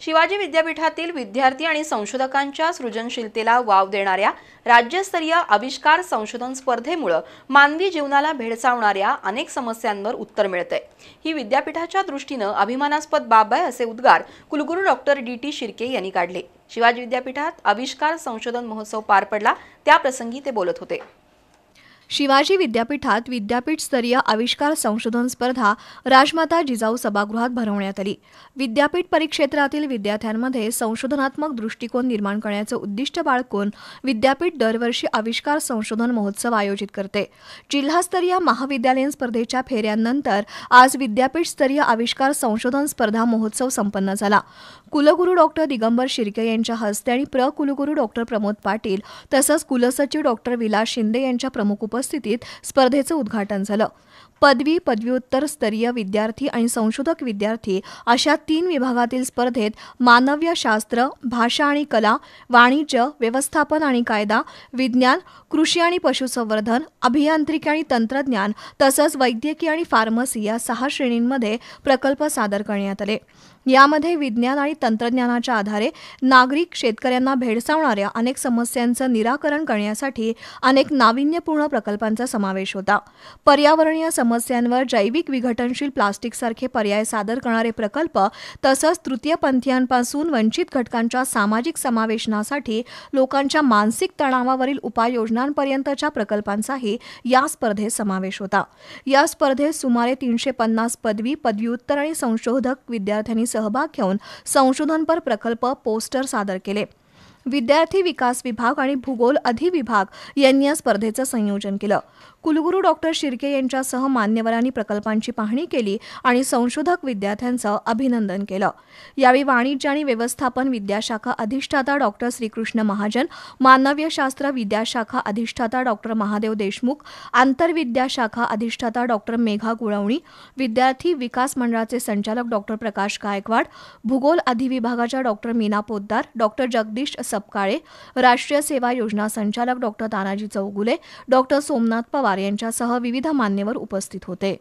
शिवाजी विद्यापीठातील विद्यार्थी आणि संशोधकांच्या सृजनशीलतेला वाव देणाऱ्या राज्यस्तरीय आविष्कार संशोधन स्पर्धेमुळे मानवी जीवनाला भेडसावणाऱ्या अनेक समस्यांवर उत्तर मिळतंय ही विद्यापीठाच्या दृष्टीनं अभिमानास्पद बाब आहे असे उद्गार कुलगुरू डॉक्टर डी टी शिर्के यांनी काढले शिवाजी विद्यापीठात आविष्कार संशोधन महोत्सव पार पडला त्याप्रसंगी ते बोलत होते शिवाजी विद्यापीठात विद्यापीठस्तरीय आविष्कार संशोधन स्पर्धा राजमाता जिजाऊ सभागृहात भरवण्यात आली विद्यापीठ परिक्षेत्रातील विद्यार्थ्यांमध्ये संशोधनात्मक दृष्टिकोन निर्माण करण्याचं उद्दिष्ट बाळकून विद्यापीठ दरवर्षी आविष्कार संशोधन महोत्सव आयोजित करते जिल्हास्तरीय महाविद्यालयीन स्पर्धेच्या फेऱ्यांनंतर आज विद्यापीठस्तरीय आविष्कार संशोधन स्पर्धा महोत्सव संपन्न झाला कुलगुरू डॉक्टर दिगंबर शिर्के यांच्या हस्ते आणि प्र कुलगुरू डॉक्टर प्रमोद पाटील तसंच कुलसचिव डॉक्टर विलास शिंदे यांच्या प्रमुख उपस्थित उपस्थितीत स्पर्धेचं उद्घाटन झालं पदवी पदव्युत्तर स्तरीय विद्यार्थी आणि संशोधक विद्यार्थी अशा तीन विभागातील स्पर्धेत शास्त्र भाषा आणि कला वाणिज्य व्यवस्थापन आणि कायदा विज्ञान कृषी आणि पशुसंवर्धन अभियांत्रिकी आणि तंत्रज्ञान तसंच वैद्यकीय आणि फार्मसी या सहा श्रेणींमध्ये प्रकल्प सादर करण्यात आले यामध्ये विज्ञान आणि तंत्रज्ञानाच्या आधारे नागरिक शेतकऱ्यांना भेडसावणाऱ्या अनेक समस्यांचं निराकरण करण्यासाठी अनेक नाविन्यपूर्ण प्रकल्प प्रकल्पांचा समावेश होता पर्यावरणीय समस्यांवर जैविक विघटनशील प्लास्टिकसारखे पर्याय सादर करणारे प्रकल्प तसंच तृतीयपंथीयांपासून वंचित घटकांच्या सामाजिक समावेशनासाठी लोकांच्या मानसिक तणावावरील उपाययोजनांपर्यंतच्या प्रकल्पांचाही या स्पर्धेत समावेश होता या स्पर्धेत सुमारे तीनशे पन्नास पदवी पदव्युत्तर आणि संशोधक विद्यार्थ्यांनी सहभाग घेऊन संशोधनपर प्रकल्प पोस्टर सादर केले विद्यार्थी विकास विभाग आणि भूगोल अधिविभाग यांनी या स्पर्धेचं संयोजन केलं कुलगुरू डॉक्टर शिर्के यांच्यासह मान्यवरांनी प्रकल्पांची पाहणी केली आणि संशोधक विद्यार्थ्यांचं अभिनंदन केलं यावेळी वाणिज्य आणि व्यवस्थापन विद्याशाखा अधिष्ठाता डॉक्टर श्रीकृष्ण महाजन मानव्यशास्त्र विद्याशाखा अधिष्ठाता डॉक्टर महादेव देशमुख आंतरविद्याशाखा अधिष्ठाता डॉक्टर मेघा गुळवणी विद्यार्थी विकास मंडळाचे संचालक डॉक्टर प्रकाश गायकवाड भूगोल अधिविभागाच्या डॉक्टर मीना पोद्दार डॉक्टर जगदीश सपकाळे राष्ट्रीय सेवा योजना संचालक डॉक्टर तानाजी चौगुले डॉक्टर सोमनाथ पवार यांच्यासह विविध मान्यवर उपस्थित होते